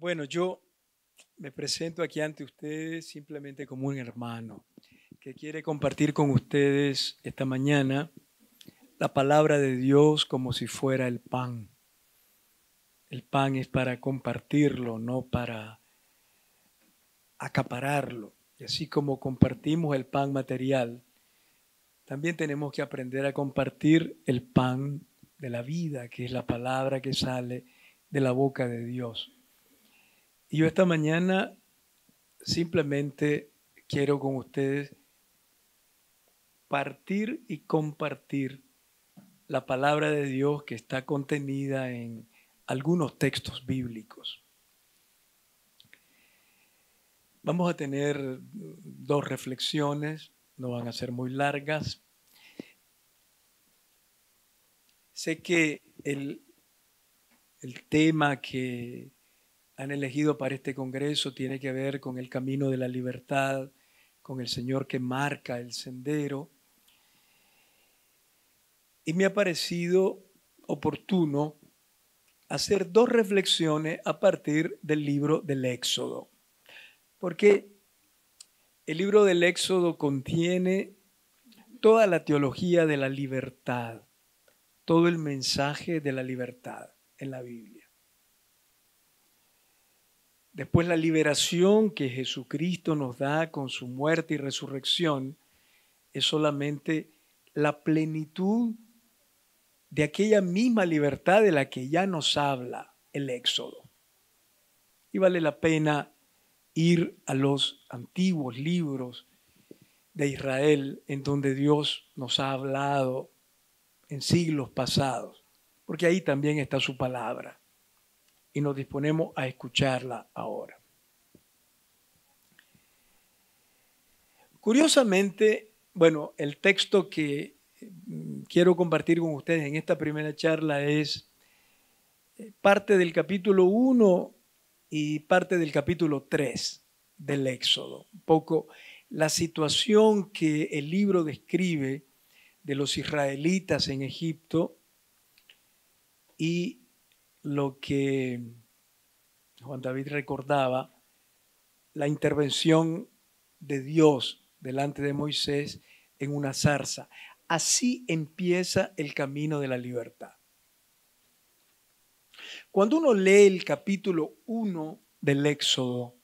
Bueno, yo me presento aquí ante ustedes simplemente como un hermano que quiere compartir con ustedes esta mañana la palabra de Dios como si fuera el pan. El pan es para compartirlo, no para acapararlo. Y así como compartimos el pan material, también tenemos que aprender a compartir el pan de la vida, que es la palabra que sale de la boca de Dios. Y yo esta mañana simplemente quiero con ustedes partir y compartir la palabra de Dios que está contenida en algunos textos bíblicos. Vamos a tener dos reflexiones, no van a ser muy largas. Sé que el, el tema que han elegido para este Congreso tiene que ver con el camino de la libertad, con el Señor que marca el sendero. Y me ha parecido oportuno hacer dos reflexiones a partir del libro del Éxodo, porque el libro del Éxodo contiene toda la teología de la libertad, todo el mensaje de la libertad en la Biblia. Después la liberación que Jesucristo nos da con su muerte y resurrección es solamente la plenitud de aquella misma libertad de la que ya nos habla el Éxodo. Y vale la pena ir a los antiguos libros de Israel en donde Dios nos ha hablado en siglos pasados, porque ahí también está su palabra y nos disponemos a escucharla ahora. Curiosamente, bueno, el texto que mm, quiero compartir con ustedes en esta primera charla es eh, parte del capítulo 1 y parte del capítulo 3 del Éxodo, un poco la situación que el libro describe de los israelitas en Egipto y lo que Juan David recordaba, la intervención de Dios delante de Moisés en una zarza. Así empieza el camino de la libertad. Cuando uno lee el capítulo 1 del Éxodo,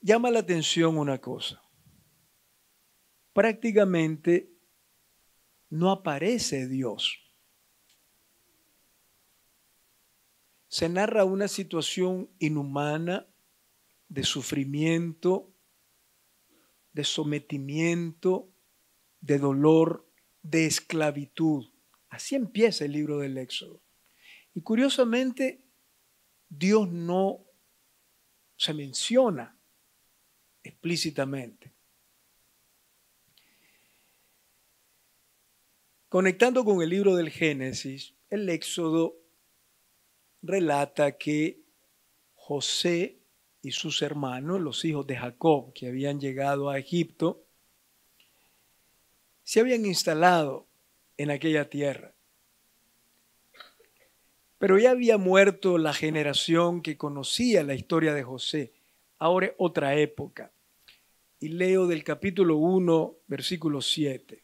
llama la atención una cosa. Prácticamente no aparece Dios. Se narra una situación inhumana de sufrimiento, de sometimiento, de dolor, de esclavitud. Así empieza el libro del Éxodo. Y curiosamente, Dios no se menciona explícitamente. Conectando con el libro del Génesis, el Éxodo relata que José y sus hermanos, los hijos de Jacob, que habían llegado a Egipto, se habían instalado en aquella tierra. Pero ya había muerto la generación que conocía la historia de José. Ahora es otra época. Y leo del capítulo 1, versículo 7.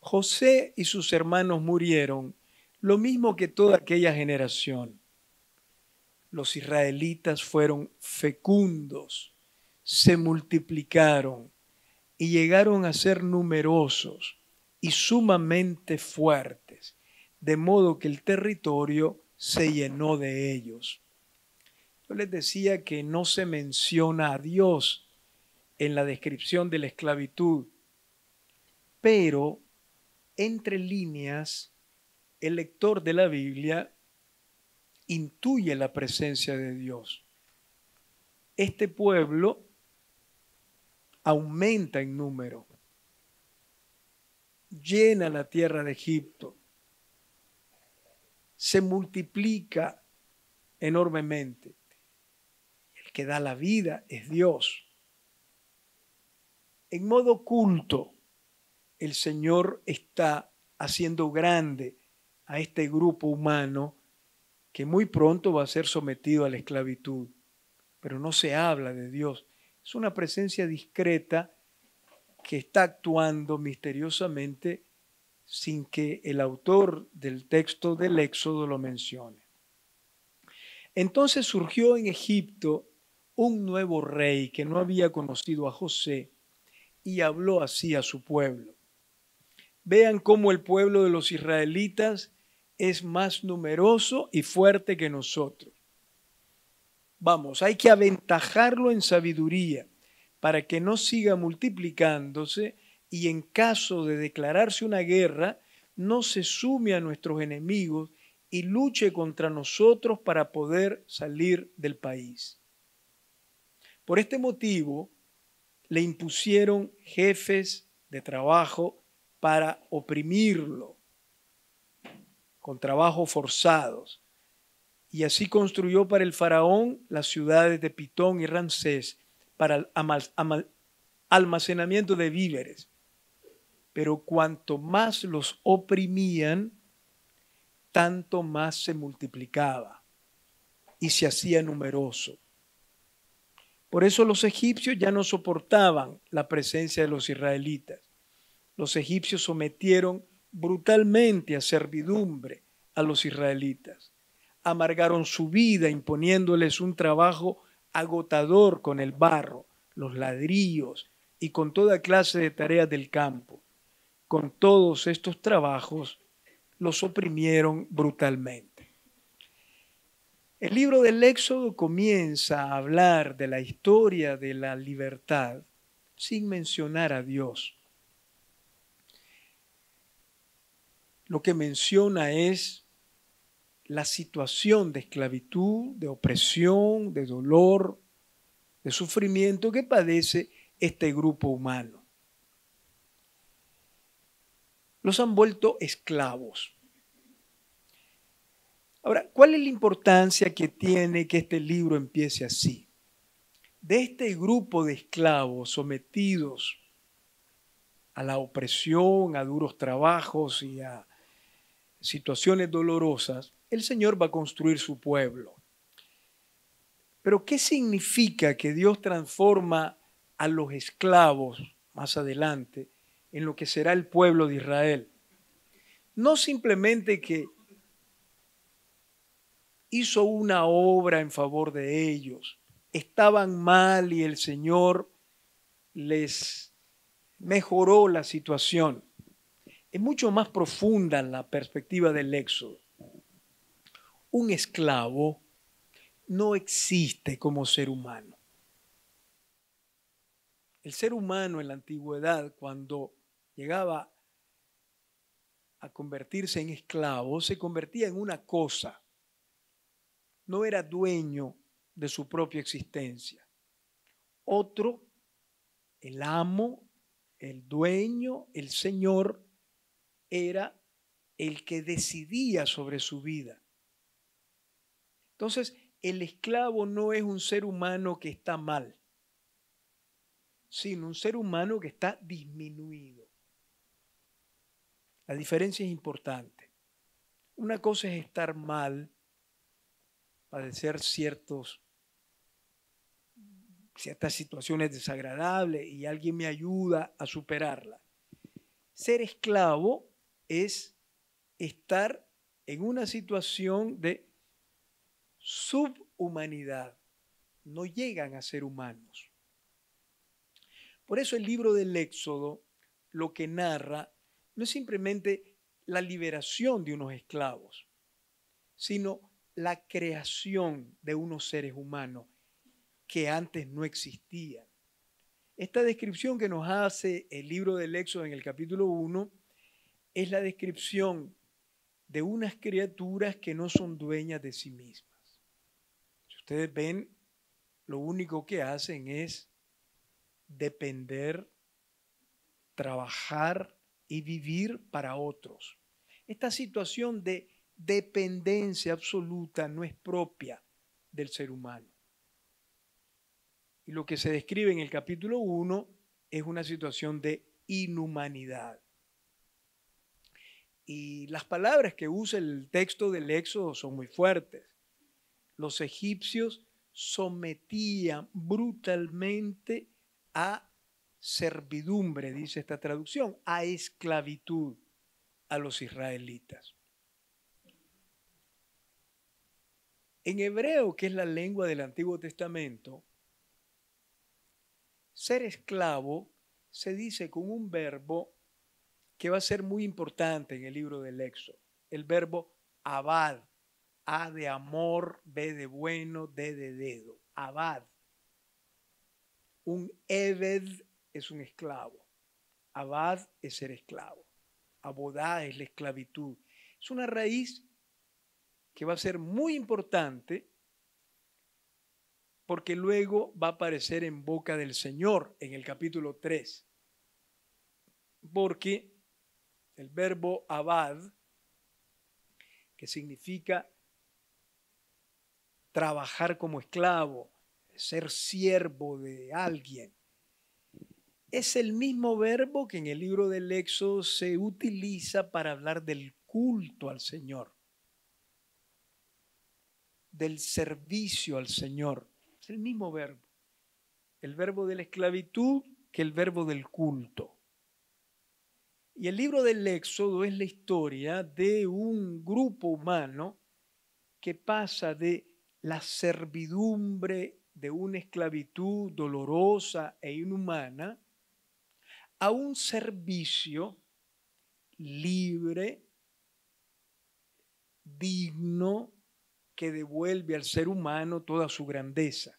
José y sus hermanos murieron, lo mismo que toda aquella generación. Los israelitas fueron fecundos, se multiplicaron y llegaron a ser numerosos y sumamente fuertes, de modo que el territorio se llenó de ellos. Yo les decía que no se menciona a Dios en la descripción de la esclavitud, pero entre líneas, el lector de la Biblia intuye la presencia de Dios. Este pueblo aumenta en número, llena la tierra de Egipto, se multiplica enormemente. El que da la vida es Dios. En modo oculto el Señor está haciendo grande a este grupo humano que muy pronto va a ser sometido a la esclavitud. Pero no se habla de Dios. Es una presencia discreta que está actuando misteriosamente sin que el autor del texto del Éxodo lo mencione. Entonces surgió en Egipto un nuevo rey que no había conocido a José y habló así a su pueblo. Vean cómo el pueblo de los israelitas es más numeroso y fuerte que nosotros. Vamos, hay que aventajarlo en sabiduría para que no siga multiplicándose y en caso de declararse una guerra, no se sume a nuestros enemigos y luche contra nosotros para poder salir del país. Por este motivo, le impusieron jefes de trabajo para oprimirlo con trabajos forzados. Y así construyó para el faraón las ciudades de Pitón y Ramsés para el almacenamiento de víveres. Pero cuanto más los oprimían, tanto más se multiplicaba y se hacía numeroso. Por eso los egipcios ya no soportaban la presencia de los israelitas los egipcios sometieron brutalmente a servidumbre a los israelitas. Amargaron su vida imponiéndoles un trabajo agotador con el barro, los ladrillos y con toda clase de tareas del campo. Con todos estos trabajos los oprimieron brutalmente. El libro del Éxodo comienza a hablar de la historia de la libertad sin mencionar a Dios lo que menciona es la situación de esclavitud, de opresión, de dolor, de sufrimiento que padece este grupo humano. Los han vuelto esclavos. Ahora, ¿cuál es la importancia que tiene que este libro empiece así? De este grupo de esclavos sometidos a la opresión, a duros trabajos y a situaciones dolorosas, el Señor va a construir su pueblo. Pero ¿qué significa que Dios transforma a los esclavos más adelante en lo que será el pueblo de Israel? No simplemente que hizo una obra en favor de ellos, estaban mal y el Señor les mejoró la situación mucho más profunda en la perspectiva del éxodo. Un esclavo no existe como ser humano. El ser humano en la antigüedad, cuando llegaba a convertirse en esclavo, se convertía en una cosa. No era dueño de su propia existencia. Otro, el amo, el dueño, el señor, era el que decidía sobre su vida. Entonces, el esclavo no es un ser humano que está mal, sino un ser humano que está disminuido. La diferencia es importante. Una cosa es estar mal, padecer ciertas situaciones desagradables y alguien me ayuda a superarla. Ser esclavo es estar en una situación de subhumanidad. No llegan a ser humanos. Por eso el libro del Éxodo lo que narra no es simplemente la liberación de unos esclavos, sino la creación de unos seres humanos que antes no existían. Esta descripción que nos hace el libro del Éxodo en el capítulo 1 es la descripción de unas criaturas que no son dueñas de sí mismas. Si ustedes ven, lo único que hacen es depender, trabajar y vivir para otros. Esta situación de dependencia absoluta no es propia del ser humano. Y lo que se describe en el capítulo 1 es una situación de inhumanidad. Y las palabras que usa el texto del Éxodo son muy fuertes. Los egipcios sometían brutalmente a servidumbre, dice esta traducción, a esclavitud a los israelitas. En hebreo, que es la lengua del Antiguo Testamento, ser esclavo se dice con un verbo que va a ser muy importante en el libro del Éxodo, el verbo abad, A de amor, B de bueno, D de dedo, abad. Un eved es un esclavo, abad es ser esclavo, abodá es la esclavitud. Es una raíz que va a ser muy importante porque luego va a aparecer en boca del Señor en el capítulo 3. Porque el verbo abad, que significa trabajar como esclavo, ser siervo de alguien. Es el mismo verbo que en el libro del Éxodo se utiliza para hablar del culto al Señor, del servicio al Señor. Es el mismo verbo. El verbo de la esclavitud que el verbo del culto. Y el libro del Éxodo es la historia de un grupo humano que pasa de la servidumbre de una esclavitud dolorosa e inhumana a un servicio libre, digno, que devuelve al ser humano toda su grandeza.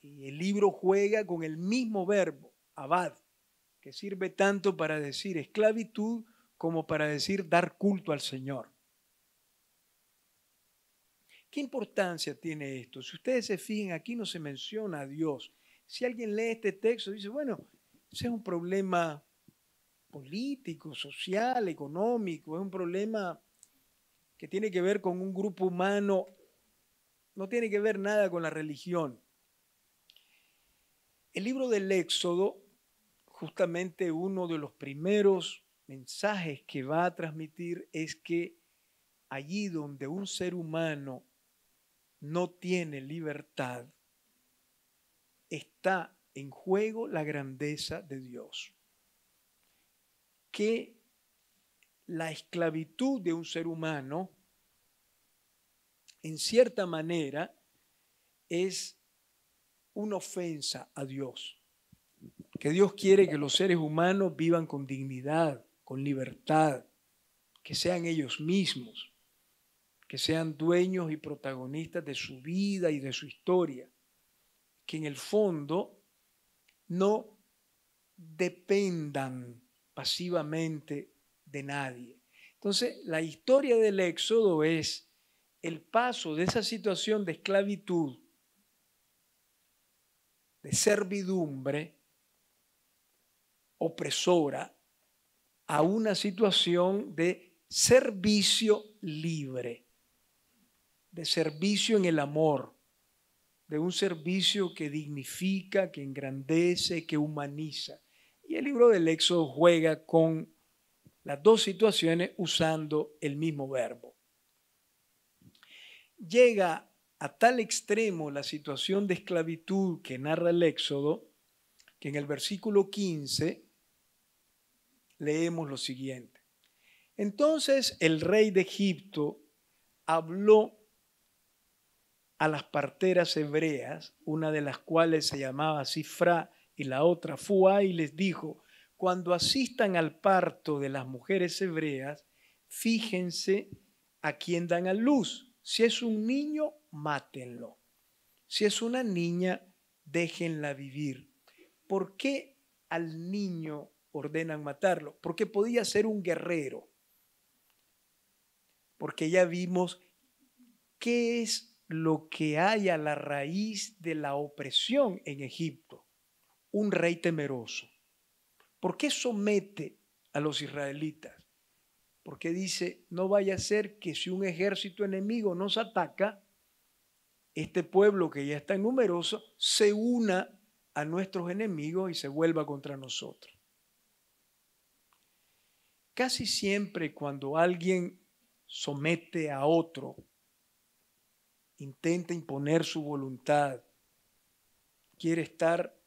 Y el libro juega con el mismo verbo, abad, que sirve tanto para decir esclavitud como para decir dar culto al Señor. ¿Qué importancia tiene esto? Si ustedes se fijan, aquí no se menciona a Dios. Si alguien lee este texto, dice, bueno, ese es un problema político, social, económico, es un problema que tiene que ver con un grupo humano, no tiene que ver nada con la religión. El libro del Éxodo justamente uno de los primeros mensajes que va a transmitir es que allí donde un ser humano no tiene libertad, está en juego la grandeza de Dios. Que la esclavitud de un ser humano, en cierta manera, es una ofensa a Dios que Dios quiere que los seres humanos vivan con dignidad, con libertad, que sean ellos mismos, que sean dueños y protagonistas de su vida y de su historia, que en el fondo no dependan pasivamente de nadie. Entonces, la historia del Éxodo es el paso de esa situación de esclavitud, de servidumbre, opresora a una situación de servicio libre, de servicio en el amor, de un servicio que dignifica, que engrandece, que humaniza. Y el libro del Éxodo juega con las dos situaciones usando el mismo verbo. Llega a tal extremo la situación de esclavitud que narra el Éxodo, que en el versículo 15 leemos lo siguiente. Entonces el rey de Egipto habló a las parteras hebreas, una de las cuales se llamaba Sifra y la otra Fua, y les dijo, cuando asistan al parto de las mujeres hebreas, fíjense a quién dan a luz. Si es un niño, mátenlo. Si es una niña, déjenla vivir. ¿Por qué al niño ordenan matarlo, porque podía ser un guerrero, porque ya vimos qué es lo que hay a la raíz de la opresión en Egipto, un rey temeroso. ¿Por qué somete a los israelitas? Porque dice, no vaya a ser que si un ejército enemigo nos ataca, este pueblo que ya está numeroso se una a nuestros enemigos y se vuelva contra nosotros. Casi siempre cuando alguien somete a otro, intenta imponer su voluntad, quiere estar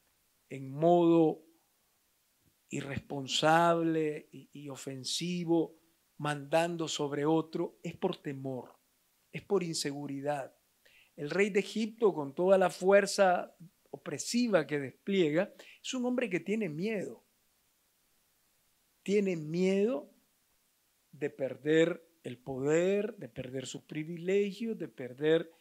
en modo irresponsable y, ofensivo, mandando sobre otro, es por temor, es por inseguridad. El rey de Egipto, con toda la fuerza opresiva que despliega, es un hombre que tiene miedo tiene miedo de perder el poder, de perder sus privilegios, de perder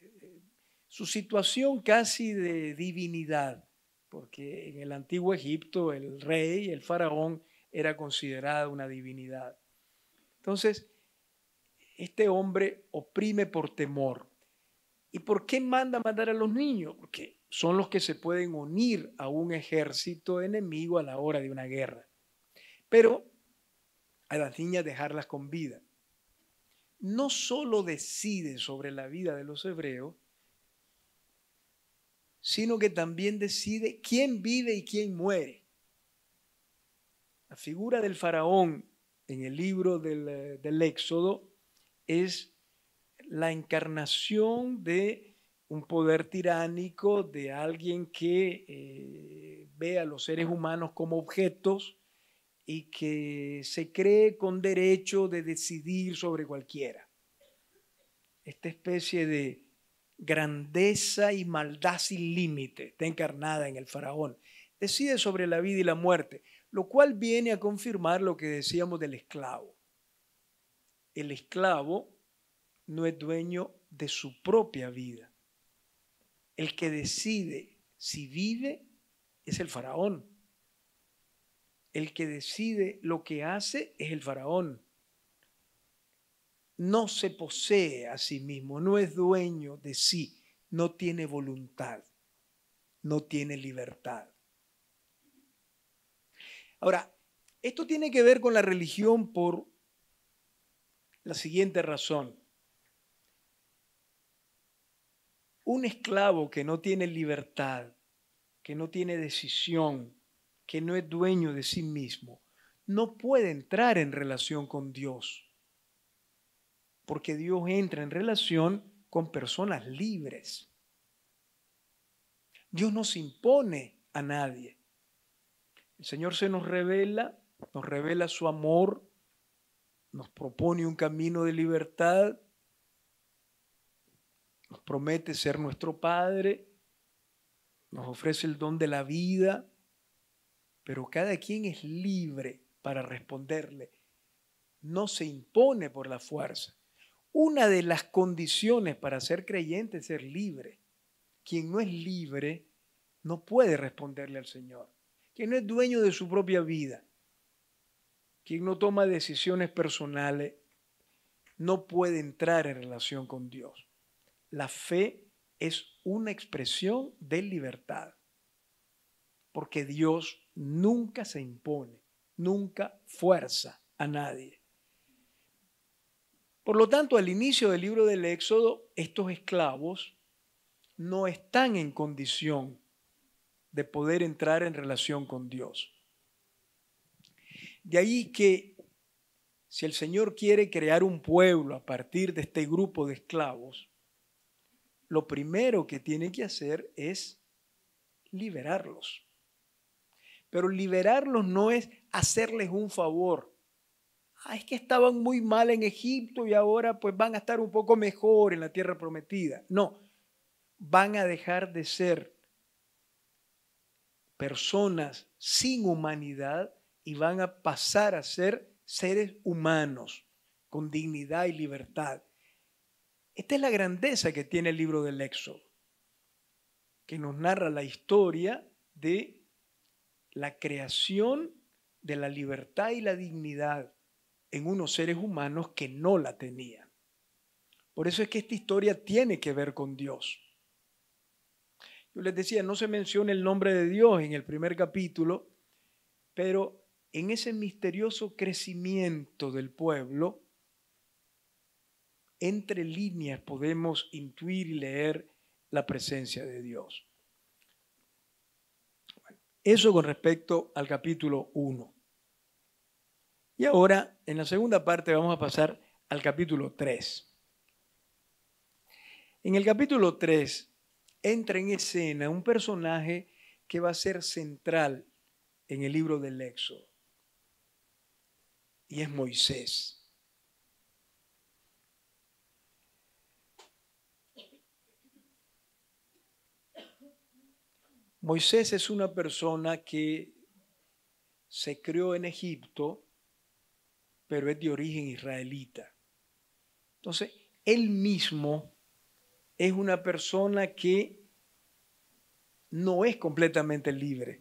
eh, su situación casi de divinidad, porque en el antiguo Egipto el rey, el faraón, era considerado una divinidad. Entonces, este hombre oprime por temor. ¿Y por qué manda mandar a los niños? Porque son los que se pueden unir a un ejército enemigo a la hora de una guerra. Pero a las niñas dejarlas con vida. No solo decide sobre la vida de los hebreos, sino que también decide quién vive y quién muere. La figura del faraón en el libro del, eh, Éxodo es la encarnación de un poder tiránico, de alguien que eh, ve a los seres humanos como objetos y que se cree con derecho de decidir sobre cualquiera. Esta especie de grandeza y maldad sin límite está encarnada en el faraón. Decide sobre la vida y la muerte, lo cual viene a confirmar lo que decíamos del esclavo. El esclavo no es dueño de su propia vida. El que decide si vive es el faraón el que decide lo que hace es el faraón. No se posee a sí mismo, no es dueño de sí, no tiene voluntad, no tiene libertad. Ahora, esto tiene que ver con la religión por la siguiente razón. Un esclavo que no tiene libertad, que no tiene decisión, que no es dueño de sí mismo, no puede entrar en relación con Dios. Porque Dios entra en relación con personas libres. Dios no se impone a nadie. El Señor se nos revela, nos revela su amor, nos propone un camino de libertad, nos promete ser nuestro Padre, nos ofrece el don de la vida, pero cada quien es libre para responderle. No se impone por la fuerza. Una de las condiciones para ser creyente es ser libre. Quien no es libre no puede responderle al Señor. Quien no es dueño de su propia vida, quien no toma decisiones personales, no puede entrar en relación con Dios. La fe es una expresión de libertad, porque Dios nunca se impone, nunca fuerza a nadie. Por lo tanto, al inicio del libro del Éxodo, estos esclavos no están en condición de poder entrar en relación con Dios. De ahí que si el Señor quiere crear un pueblo a partir de este grupo de esclavos, lo primero que tiene que hacer es liberarlos. Pero liberarlos no es hacerles un favor. Ah, es que estaban muy mal en Egipto y ahora pues van a estar un poco mejor en la tierra prometida. No, van a dejar de ser personas sin humanidad y van a pasar a ser seres humanos con dignidad y libertad. Esta es la grandeza que tiene el libro del Éxodo, que nos narra la historia de la creación de la libertad y la dignidad en unos seres humanos que no la tenían. Por eso es que esta historia tiene que ver con Dios. Yo les decía, no se menciona el nombre de Dios en el primer capítulo, pero en ese misterioso crecimiento del pueblo, entre líneas podemos intuir y leer la presencia de Dios. Eso con respecto al capítulo 1. Y ahora, en la segunda parte, vamos a pasar al capítulo 3. En el capítulo 3 entra en escena un personaje que va a ser central en el libro del Éxodo. Y es Moisés. Moisés es una persona que se creó en Egipto, pero es de origen israelita. Entonces, él mismo es una persona que no es completamente libre.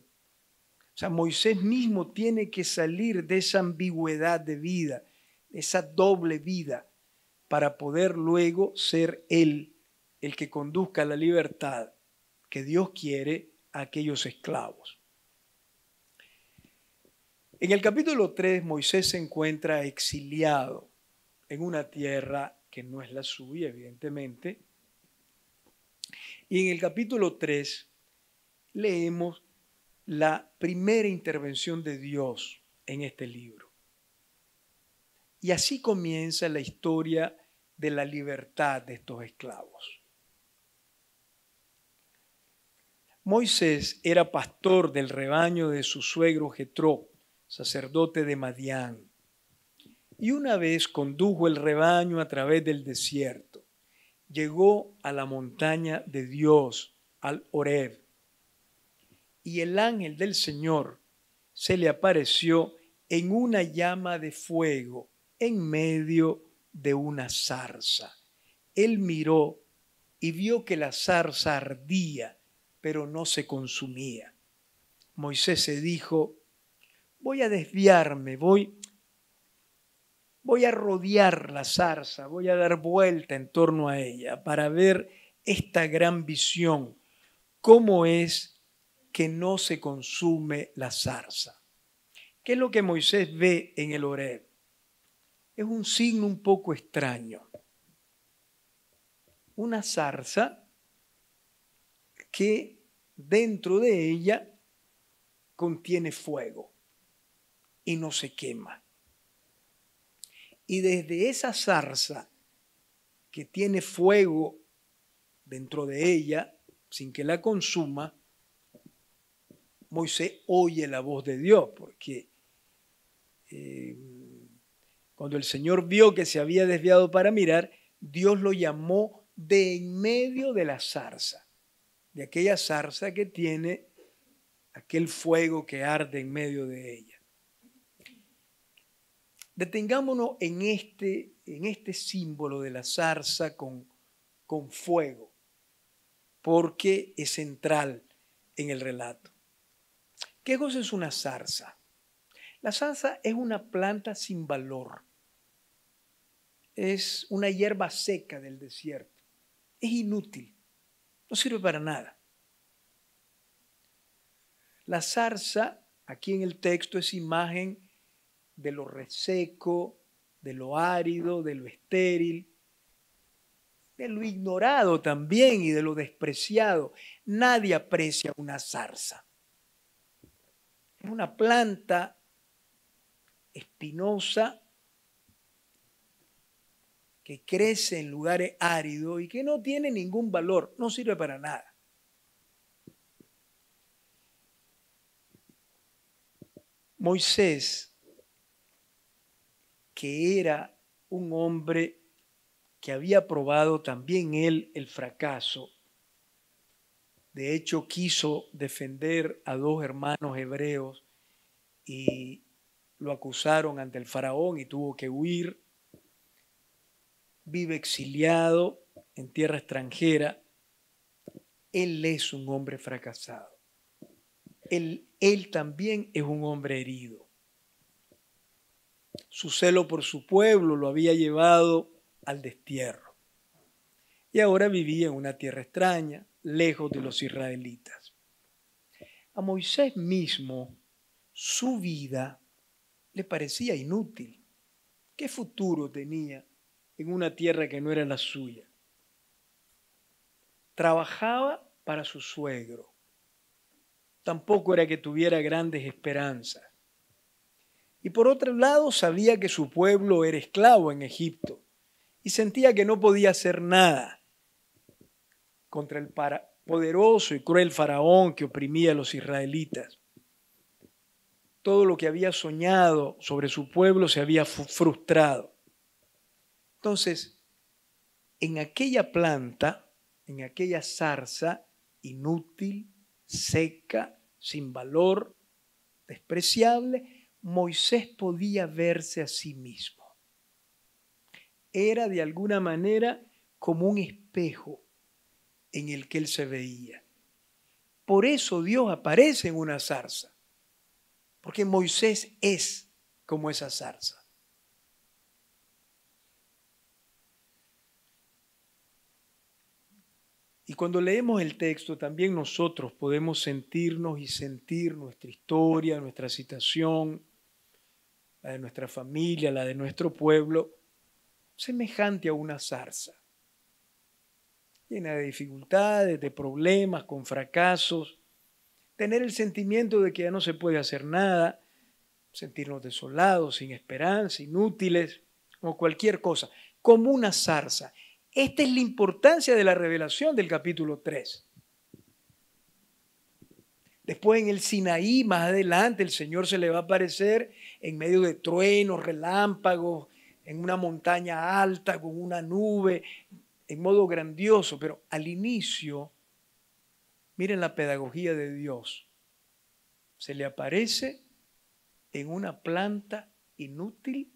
O sea, Moisés mismo tiene que salir de esa ambigüedad de vida, esa doble vida, para poder luego ser él el que conduzca la libertad que Dios quiere aquellos esclavos. En el capítulo 3, Moisés se encuentra exiliado en una tierra que no es la suya, evidentemente. Y en el capítulo 3 leemos la primera intervención de Dios en este libro. Y así comienza la historia de la libertad de estos esclavos. Moisés era pastor del rebaño de su suegro Jetro, sacerdote de Madián. Y una vez condujo el rebaño a través del desierto. Llegó a la montaña de Dios, al Horeb. Y el ángel del Señor se le apareció en una llama de fuego en medio de una zarza. Él miró y vio que la zarza ardía pero no se consumía. Moisés se dijo, voy a desviarme, voy, voy a rodear la zarza, voy a dar vuelta en torno a ella para ver esta gran visión, cómo es que no se consume la zarza. ¿Qué es lo que Moisés ve en el Oreb? Es un signo un poco extraño. Una zarza que dentro de ella contiene fuego y no se quema. Y desde esa zarza que tiene fuego dentro de ella, sin que la consuma, Moisés oye la voz de Dios, porque eh, cuando el Señor vio que se había desviado para mirar, Dios lo llamó de en medio de la zarza de aquella zarza que tiene aquel fuego que arde en medio de ella. Detengámonos en este, en este símbolo de la zarza con, con fuego, porque es central en el relato. ¿Qué cosa es una zarza? La zarza es una planta sin valor. Es una hierba seca del desierto. Es inútil. No sirve para nada. La zarza, aquí en el texto, es imagen de lo reseco, de lo árido, de lo estéril, de lo ignorado también y de lo despreciado. Nadie aprecia una zarza. Es una planta espinosa que crece en lugares áridos y que no tiene ningún valor, no sirve para nada. Moisés, que era un hombre que había probado también él el fracaso, de hecho quiso defender a dos hermanos hebreos y lo acusaron ante el faraón y tuvo que huir vive exiliado en tierra extranjera, él es un hombre fracasado. Él, él, también es un hombre herido. Su celo por su pueblo lo había llevado al destierro. Y ahora vivía en una tierra extraña, lejos de los israelitas. A Moisés mismo, su vida le parecía inútil. ¿Qué futuro tenía en una tierra que no era la suya. Trabajaba para su suegro. Tampoco era que tuviera grandes esperanzas. Y por otro lado, sabía que su pueblo era esclavo en Egipto y sentía que no podía hacer nada contra el poderoso y cruel faraón que oprimía a los israelitas. Todo lo que había soñado sobre su pueblo se había frustrado. Entonces, en aquella planta, en aquella zarza inútil, seca, sin valor, despreciable, Moisés podía verse a sí mismo. Era de alguna manera como un espejo en el que él se veía. Por eso Dios aparece en una zarza, porque Moisés es como esa zarza. Y cuando leemos el texto, también nosotros podemos sentirnos y sentir nuestra historia, nuestra situación, la de nuestra familia, la de nuestro pueblo, semejante a una zarza, llena de dificultades, de problemas, con fracasos, tener el sentimiento de que ya no se puede hacer nada, sentirnos desolados, sin esperanza, inútiles, o cualquier cosa, como una zarza esta es la importancia de la revelación del capítulo 3. Después en el Sinaí, más adelante, el Señor se le va a aparecer en medio de truenos, relámpagos, en una montaña alta, con una nube, en modo grandioso. Pero al inicio, miren la pedagogía de Dios. Se le aparece en una planta inútil,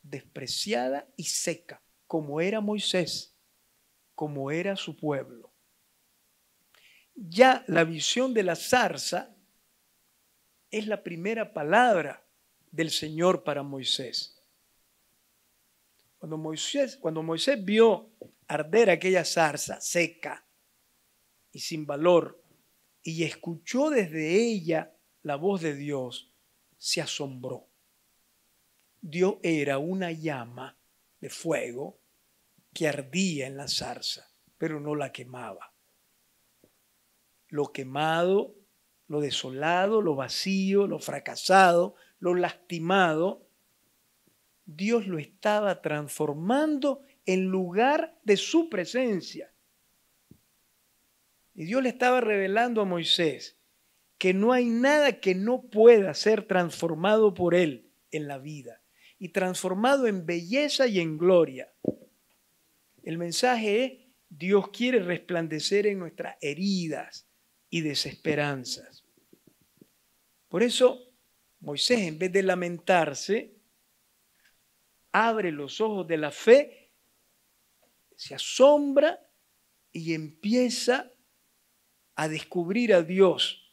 despreciada y seca como era Moisés, como era su pueblo. Ya la visión de la zarza es la primera palabra del Señor para Moisés. Cuando Moisés, cuando Moisés vio arder aquella zarza seca y sin valor y escuchó desde ella la voz de Dios, se asombró. Dios era una llama de fuego que ardía en la zarza, pero no la quemaba. Lo quemado, lo desolado, lo vacío, lo fracasado, lo lastimado, Dios lo estaba transformando en lugar de su presencia. Y Dios le estaba revelando a Moisés que no hay nada que no pueda ser transformado por él en la vida y transformado en belleza y en gloria. El mensaje es, Dios quiere resplandecer en nuestras heridas y desesperanzas. Por eso, Moisés, en vez de lamentarse, abre los ojos de la fe, se asombra y empieza a descubrir a Dios.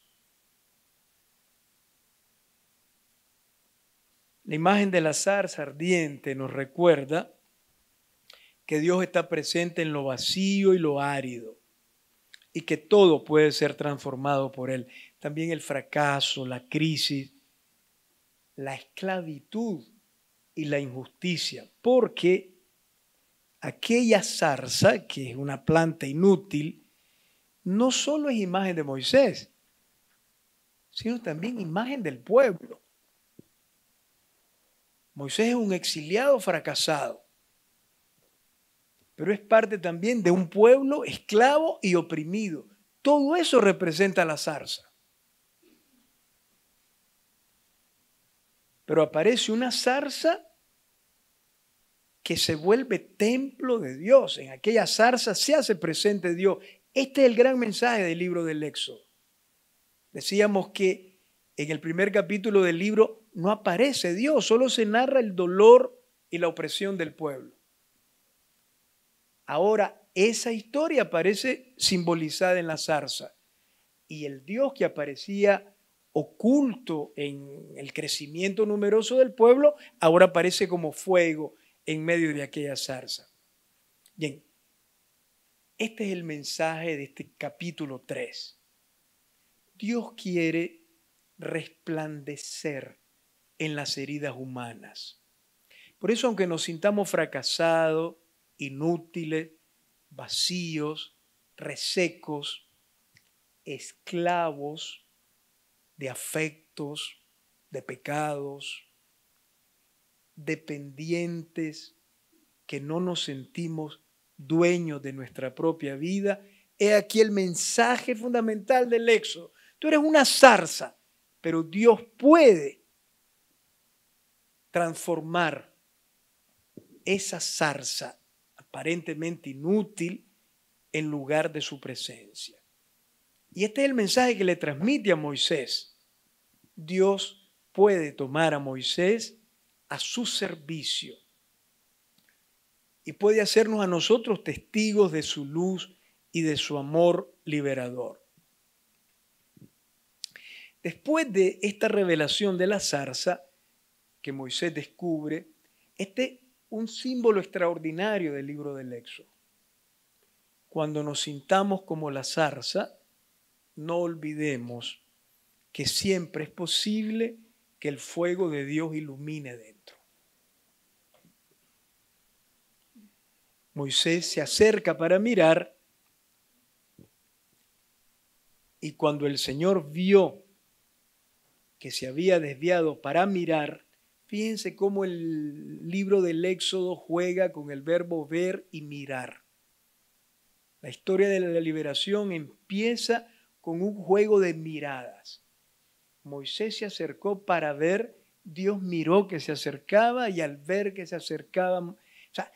La imagen de la zarza ardiente nos recuerda que Dios está presente en lo vacío y lo árido y que todo puede ser transformado por Él. También el fracaso, la crisis, la esclavitud y la injusticia, porque aquella zarza, que es una planta inútil, no solo es imagen de Moisés, sino también imagen del pueblo. Moisés es un exiliado fracasado pero es parte también de un pueblo esclavo y oprimido. Todo eso representa la zarza. Pero aparece una zarza que se vuelve templo de Dios. En aquella zarza se hace presente Dios. Este es el gran mensaje del libro del Éxodo. Decíamos que en el primer capítulo del libro no aparece Dios, solo se narra el dolor y la opresión del pueblo. Ahora, esa historia aparece simbolizada en la zarza y el Dios que aparecía oculto en el crecimiento numeroso del pueblo, ahora aparece como fuego en medio de aquella zarza. Bien, este es el mensaje de este capítulo 3. Dios quiere resplandecer en las heridas humanas. Por eso, aunque nos sintamos fracasados, inútiles, vacíos, resecos, esclavos de afectos, de pecados, dependientes, que no nos sentimos dueños de nuestra propia vida. He aquí el mensaje fundamental del Éxodo. Tú eres una zarza, pero Dios puede transformar esa zarza aparentemente inútil en lugar de su presencia. Y este es el mensaje que le transmite a Moisés. Dios puede tomar a Moisés a su servicio y puede hacernos a nosotros testigos de su luz y de su amor liberador. Después de esta revelación de la zarza que Moisés descubre, este un símbolo extraordinario del libro del Éxodo. Cuando nos sintamos como la zarza, no olvidemos que siempre es posible que el fuego de Dios ilumine dentro. Moisés se acerca para mirar y cuando el Señor vio que se había desviado para mirar, Fíjense cómo el libro del Éxodo juega con el verbo ver y mirar. La historia de la liberación empieza con un juego de miradas. Moisés se acercó para ver, Dios miró que se acercaba y al ver que se acercaba, o sea,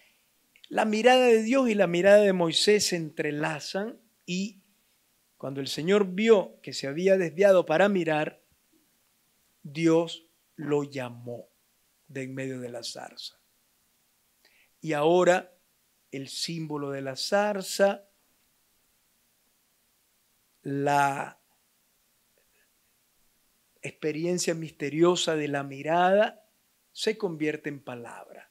la mirada de Dios y la mirada de Moisés se entrelazan y cuando el Señor vio que se había desviado para mirar, Dios lo llamó de en medio de la zarza. Y ahora el símbolo de la zarza, la experiencia misteriosa de la mirada, se convierte en palabra.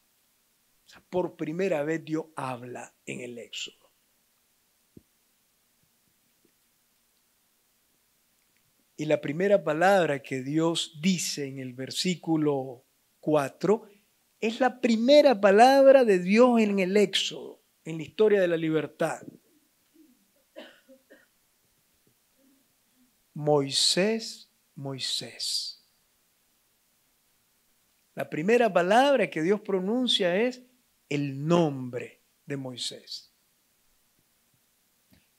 por primera vez Dios habla en el Éxodo. Y la primera palabra que Dios dice en el versículo 4 es la primera palabra de Dios en el Éxodo, en la historia de la libertad. Moisés, Moisés. La primera palabra que Dios pronuncia es el nombre de Moisés.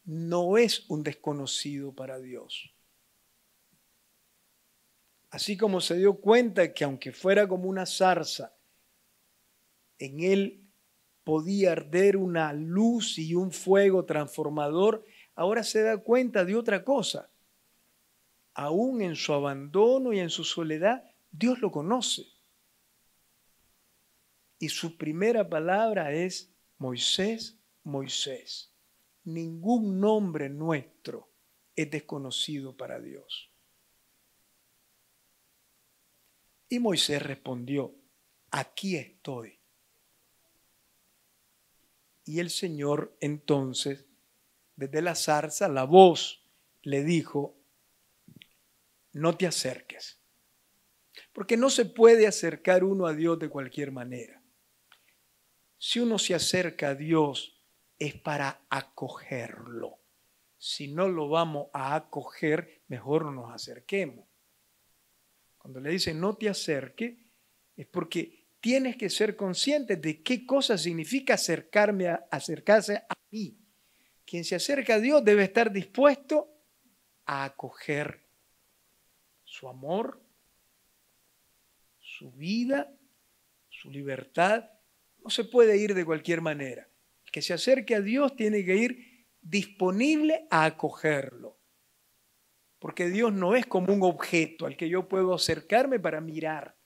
No es un desconocido para Dios. Así como se dio cuenta que aunque fuera como una zarza, en él podía arder una luz y un fuego transformador, ahora se da cuenta de otra cosa. Aún en su abandono y en su soledad, Dios lo conoce. Y su primera palabra es Moisés, Moisés. Ningún nombre nuestro es desconocido para Dios. Y Moisés respondió, aquí estoy. Y el Señor entonces, desde la zarza, la voz le dijo, no te acerques. Porque no se puede acercar uno a Dios de cualquier manera. Si uno se acerca a Dios es para acogerlo. Si no lo vamos a acoger, mejor no nos acerquemos. Cuando le dice no te acerque, es porque tienes que ser consciente de qué cosa significa acercarme a, acercarse a mí. Quien se acerca a Dios debe estar dispuesto a acoger su amor, su vida, su libertad. No se puede ir de cualquier manera. El que se acerque a Dios tiene que ir disponible a acogerlo. Porque Dios no es como un objeto al que yo puedo acercarme para mirar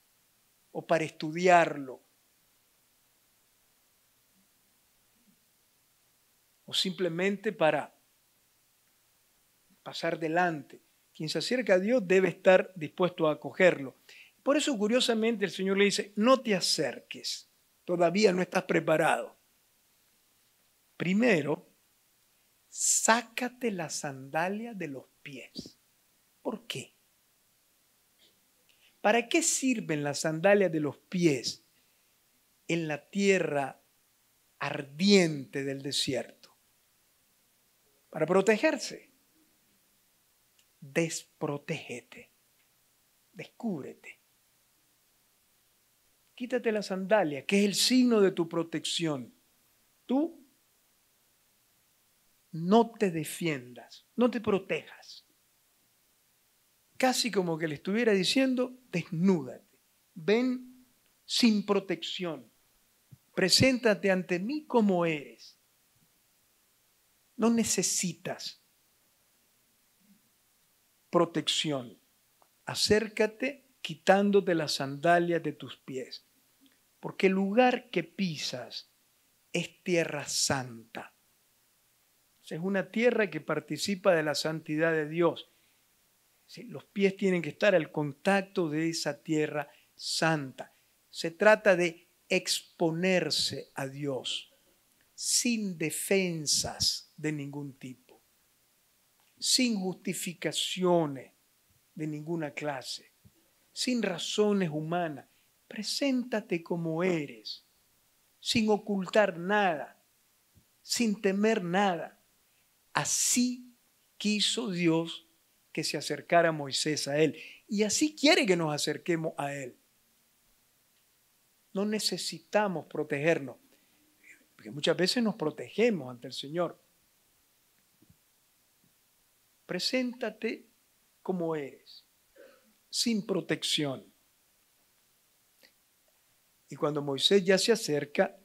o para estudiarlo. O simplemente para pasar delante. Quien se acerca a Dios debe estar dispuesto a acogerlo. Por eso curiosamente el Señor le dice, no te acerques, todavía no estás preparado. Primero, sácate la sandalia de los pies. ¿Por qué? ¿Para qué sirven las sandalias de los pies en la tierra ardiente del desierto? Para protegerse. Desprotégete. Descúbrete. Quítate la sandalia, que es el signo de tu protección. Tú no te defiendas, no te protejas casi como que le estuviera diciendo, desnúdate, ven sin protección, preséntate ante mí como eres. No necesitas protección. Acércate quitándote las sandalias de tus pies, porque el lugar que pisas es tierra santa. Es una tierra que participa de la santidad de Dios los pies tienen que estar al contacto de esa tierra santa. Se trata de exponerse a Dios sin defensas de ningún tipo, sin justificaciones de ninguna clase, sin razones humanas. Preséntate como eres, sin ocultar nada, sin temer nada. Así quiso Dios que se acercara Moisés a él. Y así quiere que nos acerquemos a él. No necesitamos protegernos, porque muchas veces nos protegemos ante el Señor. Preséntate como eres, sin protección. Y cuando Moisés ya se acerca,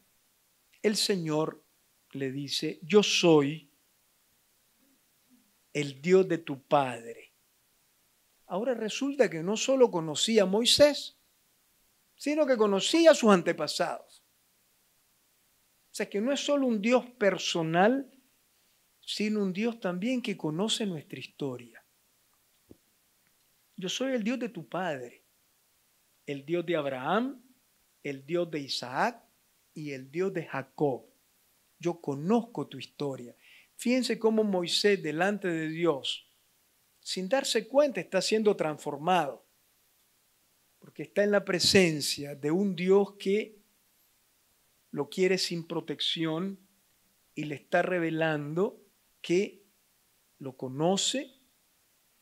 el Señor le dice, yo soy el Dios de tu padre. Ahora resulta que no solo conocía a Moisés, sino que conocía a sus antepasados. O sea, que no es solo un Dios personal, sino un Dios también que conoce nuestra historia. Yo soy el Dios de tu padre, el Dios de Abraham, el Dios de Isaac y el Dios de Jacob. Yo conozco tu historia. Fíjense cómo Moisés delante de Dios, sin darse cuenta, está siendo transformado, porque está en la presencia de un Dios que lo quiere sin protección y le está revelando que lo conoce,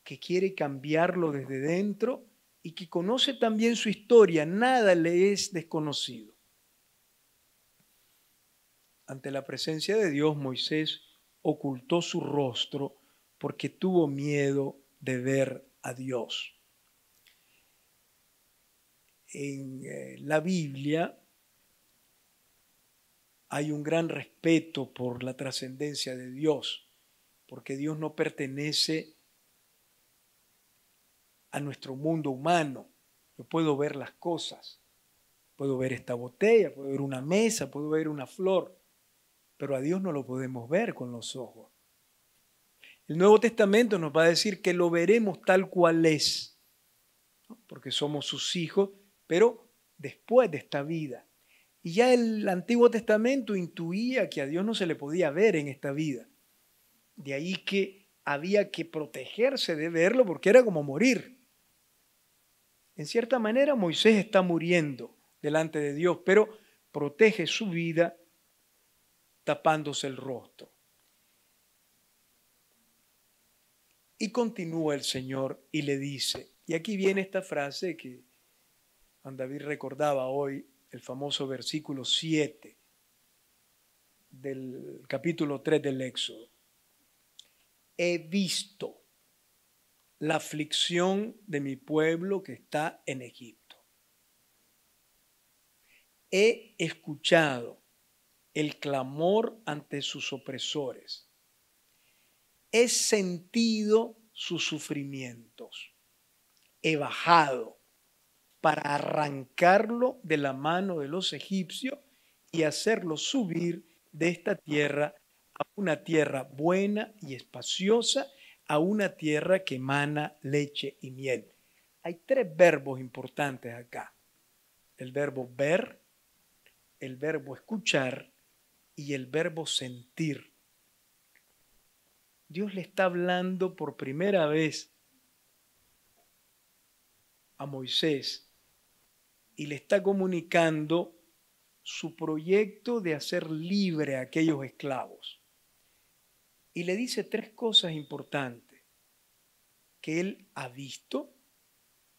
que quiere cambiarlo desde dentro y que conoce también su historia, nada le es desconocido. Ante la presencia de Dios, Moisés ocultó su rostro porque tuvo miedo de ver a Dios. En eh, la Biblia hay un gran respeto por la trascendencia de Dios, porque Dios no pertenece a nuestro mundo humano. Yo puedo ver las cosas, puedo ver esta botella, puedo ver una mesa, puedo ver una flor, pero a Dios no lo podemos ver con los ojos. El Nuevo Testamento nos va a decir que lo veremos tal cual es, porque somos sus hijos, pero después de esta vida. Y ya el Antiguo Testamento intuía que a Dios no se le podía ver en esta vida. De ahí que había que protegerse de verlo porque era como morir. En cierta manera Moisés está muriendo delante de Dios, pero protege su vida tapándose el rostro. Y continúa el Señor y le dice, y aquí viene esta frase que David recordaba hoy, el famoso versículo 7 del capítulo 3 del Éxodo. He visto la aflicción de mi pueblo que está en Egipto. He escuchado el clamor ante sus opresores. He sentido sus sufrimientos. He bajado para arrancarlo de la mano de los egipcios y hacerlo subir de esta tierra a una tierra buena y espaciosa, a una tierra que emana leche y miel. Hay tres verbos importantes acá. El verbo ver, el verbo escuchar y el verbo sentir. Dios le está hablando por primera vez a Moisés y le está comunicando su proyecto de hacer libre a aquellos esclavos. Y le dice tres cosas importantes que él ha visto,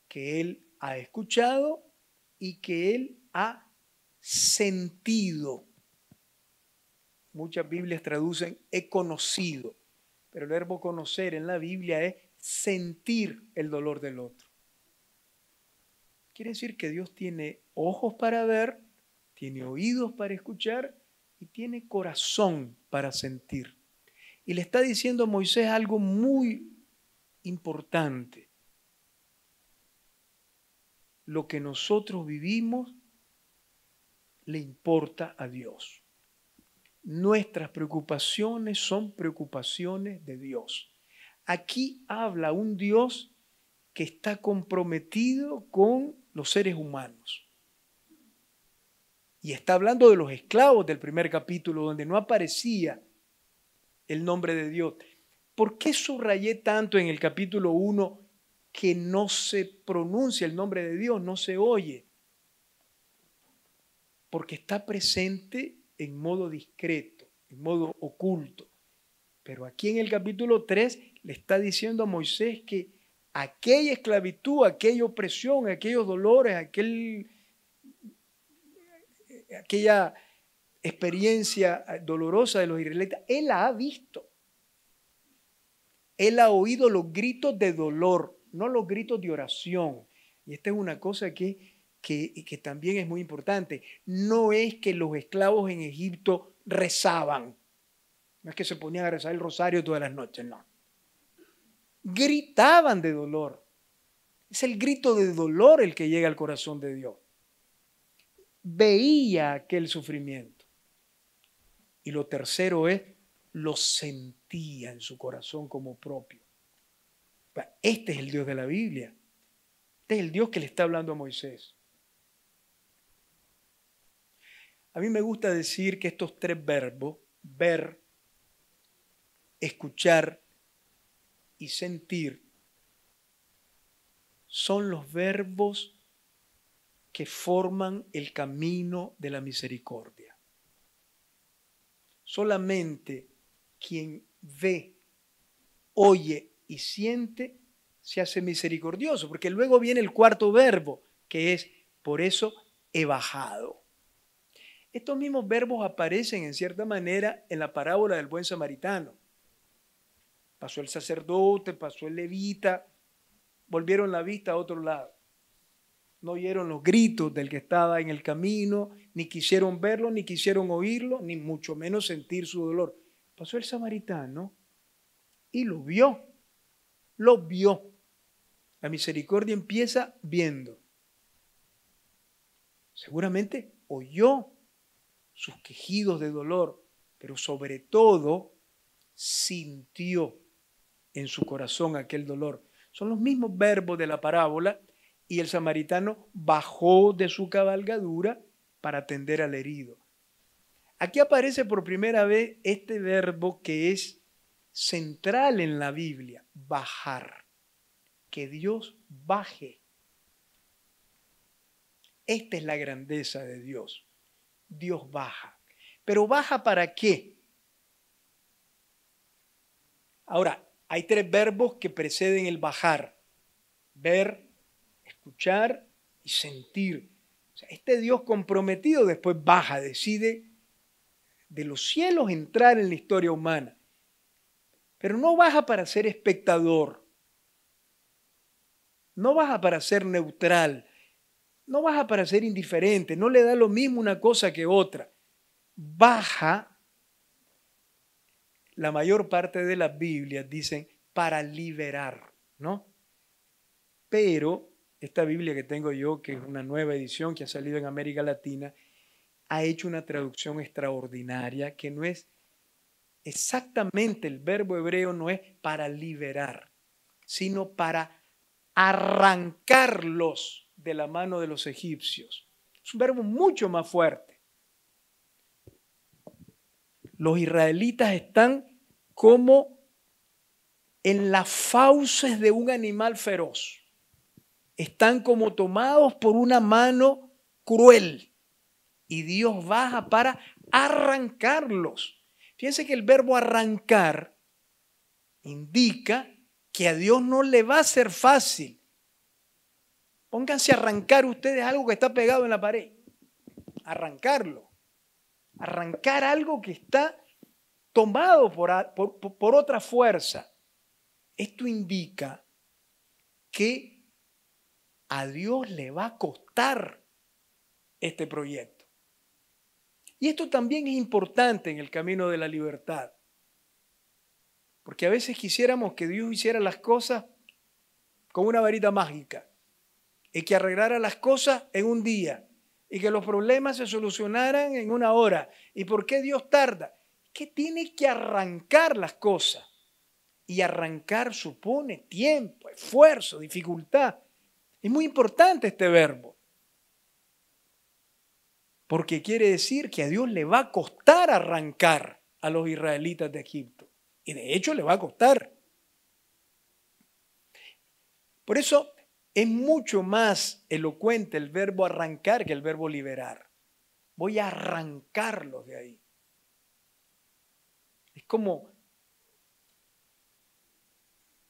que él ha escuchado y que él ha sentido. Muchas Biblias traducen he conocido, pero el verbo conocer en la Biblia es sentir el dolor del otro. Quiere decir que Dios tiene ojos para ver, tiene oídos para escuchar y tiene corazón para sentir. Y le está diciendo a Moisés algo muy importante. Lo que nosotros vivimos le importa a Dios. Nuestras preocupaciones son preocupaciones de Dios. Aquí habla un Dios que está comprometido con los seres humanos. Y está hablando de los esclavos del primer capítulo, donde no aparecía el nombre de Dios. ¿Por qué subrayé tanto en el capítulo 1 que no se pronuncia el nombre de Dios, no se oye? Porque está presente en modo discreto, en modo oculto. Pero aquí en el capítulo 3 le está diciendo a Moisés que aquella esclavitud, aquella opresión, aquellos dolores, aquella experiencia dolorosa de los israelitas, él la ha visto. Él ha oído los gritos de dolor, no los gritos de oración. Y esta es una cosa que que, que también es muy importante. No es que los esclavos en Egipto rezaban, no es que se ponían a rezar el rosario todas las noches, no. Gritaban de dolor. Es el grito de dolor el que llega al corazón de Dios. Veía aquel sufrimiento. Y lo tercero es, lo sentía en su corazón como propio. Este es el Dios de la Biblia. Este es el Dios que le está hablando a Moisés. A mí me gusta decir que estos tres verbos, ver, escuchar y sentir, son los verbos que forman el camino de la misericordia. Solamente quien ve, oye y siente se hace misericordioso, porque luego viene el cuarto verbo, que es, por eso he bajado. Estos mismos verbos aparecen en cierta manera en la parábola del buen samaritano. Pasó el sacerdote, pasó el levita, volvieron la vista a otro lado. No oyeron los gritos del que estaba en el camino, ni quisieron verlo, ni quisieron oírlo, ni mucho menos sentir su dolor. Pasó el samaritano y lo vio, lo vio. La misericordia empieza viendo. Seguramente oyó sus quejidos de dolor, pero sobre todo sintió en su corazón aquel dolor. Son los mismos verbos de la parábola y el samaritano bajó de su cabalgadura para atender al herido. Aquí aparece por primera vez este verbo que es central en la Biblia, bajar. Que Dios baje. Esta es la grandeza de Dios. Dios baja. Pero baja para qué? Ahora, hay tres verbos que preceden el bajar. Ver, escuchar y sentir. este Dios comprometido después baja, decide de los cielos entrar en la historia humana. Pero no baja para ser espectador. No baja para ser neutral no baja para ser indiferente, no le da lo mismo una cosa que otra. Baja, la mayor parte de las Biblias dicen para liberar, ¿no? Pero esta Biblia que tengo yo, que es una nueva edición que ha salido en América Latina, ha hecho una traducción extraordinaria que no es exactamente el verbo hebreo, no es para liberar, sino para arrancarlos de la mano de los egipcios. Es un verbo mucho más fuerte. Los israelitas están como en las fauces de un animal feroz. Están como tomados por una mano cruel y Dios baja para arrancarlos. Fíjense que el verbo arrancar indica que a Dios no le va a ser fácil Pónganse a arrancar ustedes algo que está pegado en la pared. Arrancarlo. Arrancar algo que está tomado por, otra fuerza. Esto indica que a Dios le va a costar este proyecto. Y esto también es importante en el camino de la libertad. Porque a veces quisiéramos que Dios hiciera las cosas con una varita mágica y que arreglara las cosas en un día y que los problemas se solucionaran en una hora. ¿Y por qué Dios tarda? Que tiene que arrancar las cosas. Y arrancar supone tiempo, esfuerzo, dificultad. Es muy importante este verbo. Porque quiere decir que a Dios le va a costar arrancar a los israelitas de Egipto. Y de hecho le va a costar. Por eso es mucho más elocuente el verbo arrancar que el verbo liberar. Voy a arrancarlos de ahí. Es como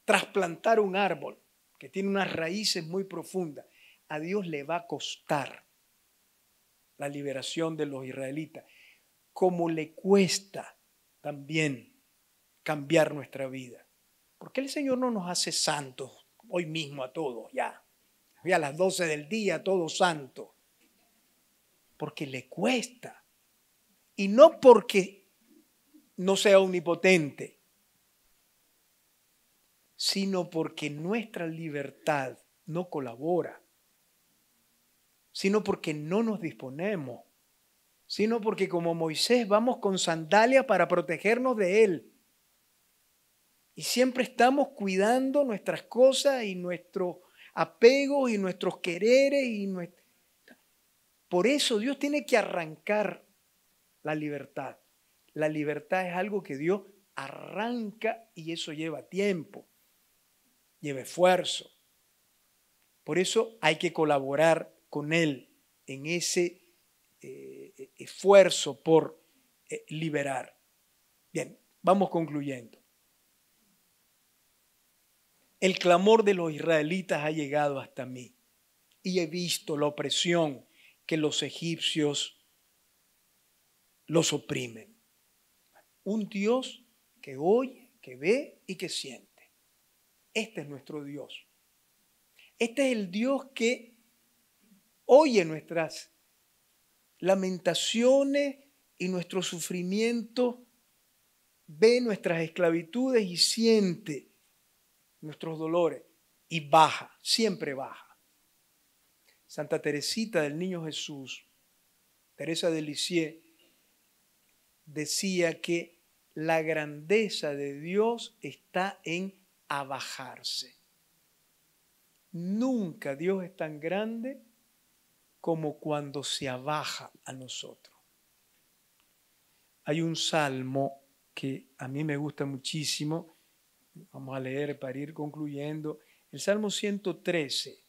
trasplantar un árbol que tiene unas raíces muy profundas. A Dios le va a costar la liberación de los israelitas, como le cuesta también cambiar nuestra vida. Porque el Señor no nos hace santos hoy mismo a todos, ya. Hoy a las 12 del día, todo santo. Porque le cuesta. Y no porque no sea omnipotente, sino porque nuestra libertad no colabora, sino porque no nos disponemos, sino porque como Moisés vamos con sandalias para protegernos de él y siempre estamos cuidando nuestras cosas y nuestros apegos y nuestros quereres. Y Por eso Dios tiene que arrancar la libertad. La libertad es algo que Dios arranca y eso lleva tiempo, lleva esfuerzo. Por eso hay que colaborar con Él en ese eh, esfuerzo por eh, liberar. Bien, vamos concluyendo. El clamor de los israelitas ha llegado hasta mí y he visto la opresión que los egipcios los oprimen. Un Dios que oye, que ve y que siente. Este es nuestro Dios. Este es el Dios que oye nuestras lamentaciones y nuestro sufrimiento, ve nuestras esclavitudes y siente nuestros dolores y baja, siempre baja. Santa Teresita del Niño Jesús, Teresa de Lisieux, decía que la grandeza de Dios está en abajarse. Nunca Dios es tan grande como cuando se abaja a nosotros. Hay un salmo que a mí me gusta muchísimo, Vamos a leer para ir concluyendo. El Salmo 113.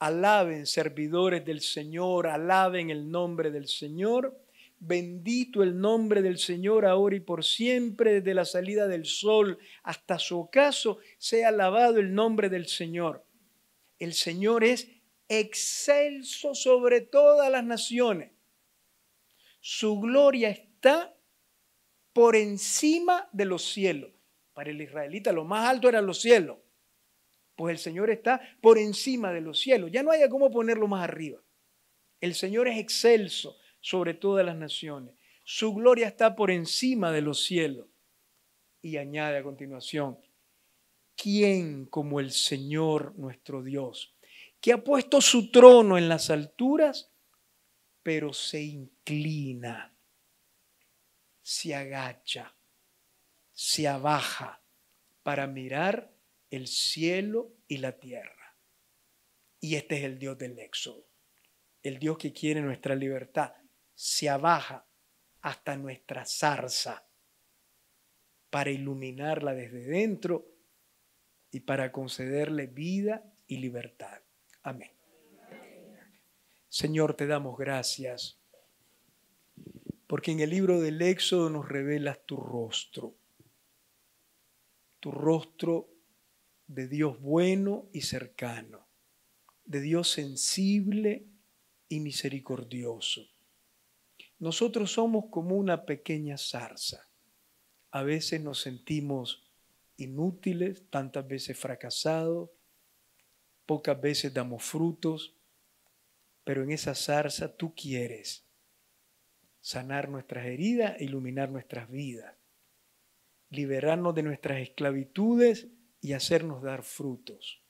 Alaben, servidores del Señor, alaben el nombre del Señor. Bendito el nombre del Señor ahora y por siempre, desde la salida del sol hasta su ocaso, sea alabado el nombre del Señor. El Señor es excelso sobre todas las naciones. Su gloria está por encima de los cielos. Para el israelita lo más alto eran los cielos. Pues el Señor está por encima de los cielos. Ya no haya cómo ponerlo más arriba. El Señor es excelso sobre todas las naciones. Su gloria está por encima de los cielos. Y añade a continuación, ¿quién como el Señor nuestro Dios, que ha puesto su trono en las alturas pero se inclina, se agacha, se abaja para mirar el cielo y la tierra. Y este es el Dios del Éxodo, el Dios que quiere nuestra libertad. Se abaja hasta nuestra zarza para iluminarla desde dentro y para concederle vida y libertad. Amén. Señor, te damos gracias, porque en el libro del Éxodo nos revelas tu rostro, tu rostro de Dios bueno y cercano, de Dios sensible y misericordioso. Nosotros somos como una pequeña zarza. A veces nos sentimos inútiles, tantas veces fracasados, pocas veces damos frutos, pero en esa zarza tú quieres sanar nuestras heridas, iluminar nuestras vidas, liberarnos de nuestras esclavitudes y hacernos dar frutos.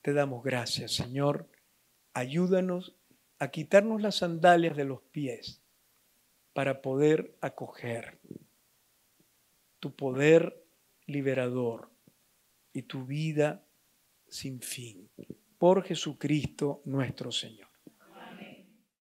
Te damos gracias, Señor. Ayúdanos a quitarnos las sandalias de los pies para poder acoger tu poder liberador y tu vida sin fin por Jesucristo nuestro Señor.